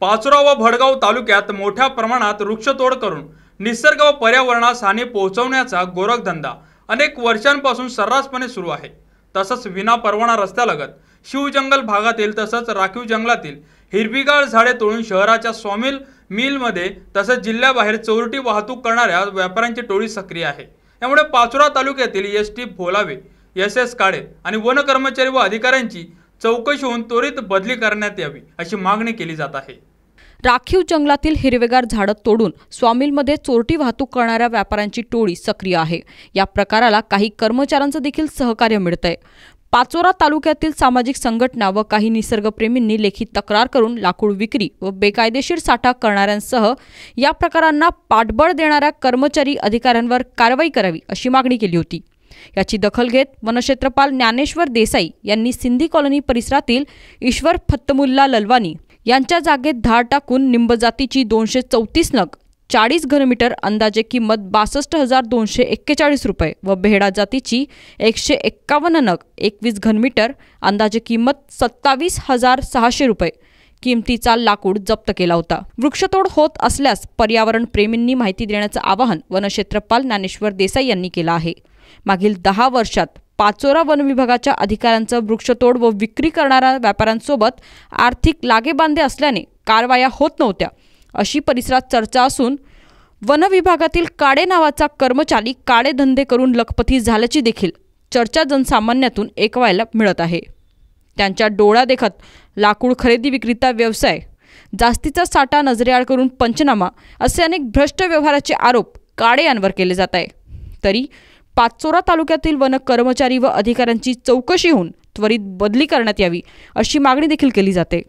पाचोरा व भडगाव तालुक्यात मोठ्या प्रमाणात वृक्षतोड करून निसर्ग व पर्यावरणास हानी पोहोचवण्याचा गोरखधंदा अनेक वर्षांपासून सर्रासपणे सुरू आहे तसंच विनापरवाना रस्त्यालगत शिवजंगल भागातील तसंच राखीव जंगलातील हिरवीगाळ झाडे तोडून शहराच्या स्वामील मिलमध्ये तसंच जिल्ह्याबाहेर चोरटी वाहतूक करणाऱ्या व्यापाऱ्यांची टोळी सक्रिय आहे त्यामुळे पाचोरा तालुक्यातील S T Bholave S S Kale आणि वन कर्मचारी व अधिकाऱ्यांची चौकशी होऊन त्वरित बदली करण्यात यावी अशी मागणी केली जात आहे राखीव जंगलातील हिरवेगार झाडं तोडून स्वामीलमध्ये चोरटी वाहतूक करणाऱ्या व्यापाऱ्यांची टोळी सक्रिय आहे या प्रकाराला काही कर्मचाऱ्यांचं देखील सहकार्य मिळतंय पाचोरा तालुक्यातील सामाजिक संघटना व काही निसर्गप्रेमींनी लेखी तक्रार करून लाकूड विक्री व बेकायदेशीर साठा करणाऱ्यांसह या प्रकारांना पाठबळ देणाऱ्या कर्मचारी अधिकाऱ्यांवर कारवाई करावी अशी मागणी केली होती याची दखल घेत वनक्षेत्रपाल ज्ञानेश्वर देसाई यांनी सिंधी कॉलनी परिसरातील ईश्वर फत्तमुल्ला ललवानी यांच्या जागेत धार टाकून निंबजातीची दोनशे चौतीस नग चाळीस घनमीटर अंदाजे किंमत बासष्ट हजार दोनशे एक्केचाळीस रुपये व बेहडा जातीची एकशे एक्कावन्न नग एकवीस घनमीटर अंदाजे किंमत सत्तावीस हजार सहाशे रुपये किमतीचा लाकूड जप्त केला होता वृक्षतोड होत असल्यास पर्यावरण प्रेमींनी माहिती देण्याचं आवाहन वनक्षेत्रपाल ज्ञानेश्वर देसाई यांनी केलं आहे मागील दहा वर्षात पाचोरा वन विभागाच्या अधिकाऱ्यांचं वृक्षतोड व विक्री करणाऱ्या व्यापाऱ्यांसोबत आर्थिक लागेबांधे असल्याने कारवाया होत नव्हत्या अशी परिसरात चर्चा असून वन विभागातील काडे नावाचा कर्मचारी काळे धंदे करून लखपती झाल्याची देखील चर्चा जनसामान्यातून ऐकवायला मिळत आहे त्यांच्या डोळा देखत लाकूड खरेदी विक्रीता व्यवसाय जास्तीचा साठा नजरेआड करून पंचनामा असे अनेक भ्रष्ट व्यवहाराचे आरोप काळे यांवर केले जात आहे तरी पाचोरा तालुक्यातील वन कर्मचारी व अधिकाऱ्यांची चौकशी होऊन त्वरित बदली करण्यात यावी अशी मागणी देखील केली जाते